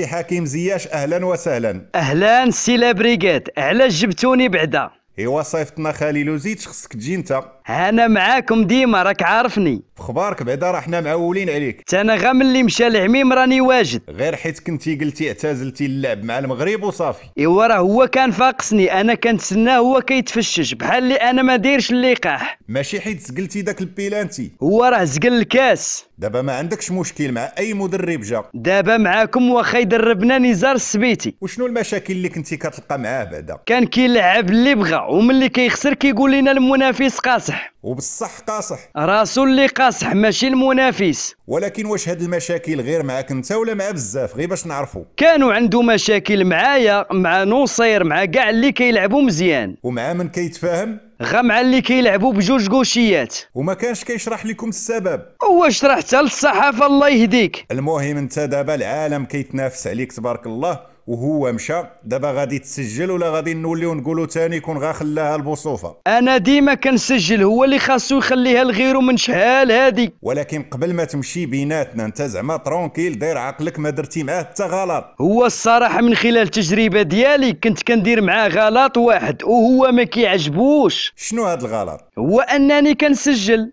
سي حكيم زياش اهلا وسهلا اهلا سي لابريغيت علاش جبتوني بعدا ايوا صيفطنا خليل وزيد خصك تجي انت انا معاكم ديما راك عارفني اخبارك بعدا راه حنا نعم معولين عليك انا غا ملي مشى العميم راني واجد غير حيت كنتي قلتي اعتزلتي اللعب مع المغرب وصافي ايوا راه هو كان فاقسني انا كنتسناه هو كيتفشش بحال اللي انا ما دايرش اللقاح ماشي حيت زقلتي داك البيلانتي هو راه زقل الكاس دابا ما عندكش مشكل مع اي مدرب جا دابا معاكم واخا يدربنا نزار السبيتي وشنو المشاكل اللي كنتي كتلقى معاه بعدا كان كيلعب اللي بغا وملي كيخسر كيقول لنا المنافس قاصح قاصح وبالصح قاصح راسو اللي قاصح ماشي المنافس ولكن واش هاد المشاكل غير معاك انت ولا مع بزاف غير باش نعرفوا كانوا عنده مشاكل معايا مع نصير مع كاع اللي كيلعبوا مزيان ومع من كيتفاهم غا مع اللي كيلعبوا بجوج كوشيات وما كانش كيشرح لكم السبب هو شرح حتى للصحافه الله يهديك المهم انت دابا العالم كيتنافس عليك تبارك الله وهو مشى دابا غادي تسجل ولا غادي نوليو نقولوا ثاني يكون غا خلاها المصوفه انا ديما كنسجل هو اللي خاصو يخليها لغيرو من شحال هادي ولكن قبل ما تمشي بيناتنا انت زعما ترونكيل داير عقلك ما درتي معاه حتى غلط هو الصراحه من خلال التجربه ديالي كنت كندير معاه غلط واحد وهو ما كيعجبوش شنو هاد الغلط هو انني كنسجل